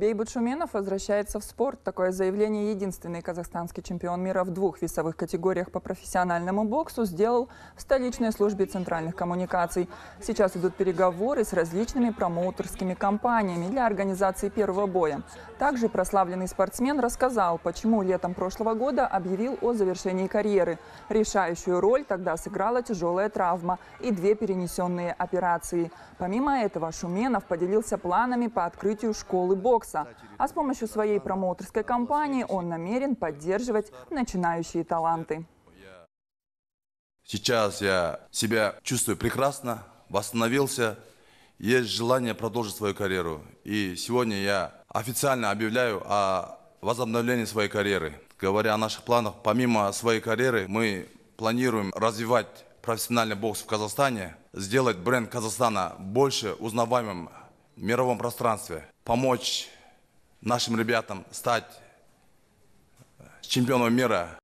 Бейбут Шуменов возвращается в спорт. Такое заявление единственный казахстанский чемпион мира в двух весовых категориях по профессиональному боксу сделал в столичной службе центральных коммуникаций. Сейчас идут переговоры с различными промоутерскими компаниями для организации первого боя. Также прославленный спортсмен рассказал, почему летом прошлого года объявил о завершении карьеры. Решающую роль тогда сыграла тяжелая травма и две перенесенные операции. Помимо этого, Шуменов поделился планами по открытию школы бокса курса. А с помощью своей промоутерской компании он намерен поддерживать начинающие таланты. Сейчас я себя чувствую прекрасно, восстановился, есть желание продолжить свою карьеру. И сегодня я официально объявляю о возобновлении своей карьеры. Говоря о наших планах, помимо своей карьеры, мы планируем развивать профессиональный бокс в Казахстане, сделать бренд Казахстана больше узнаваемым в мировом пространстве, помочь нашим ребятам стать чемпионом мира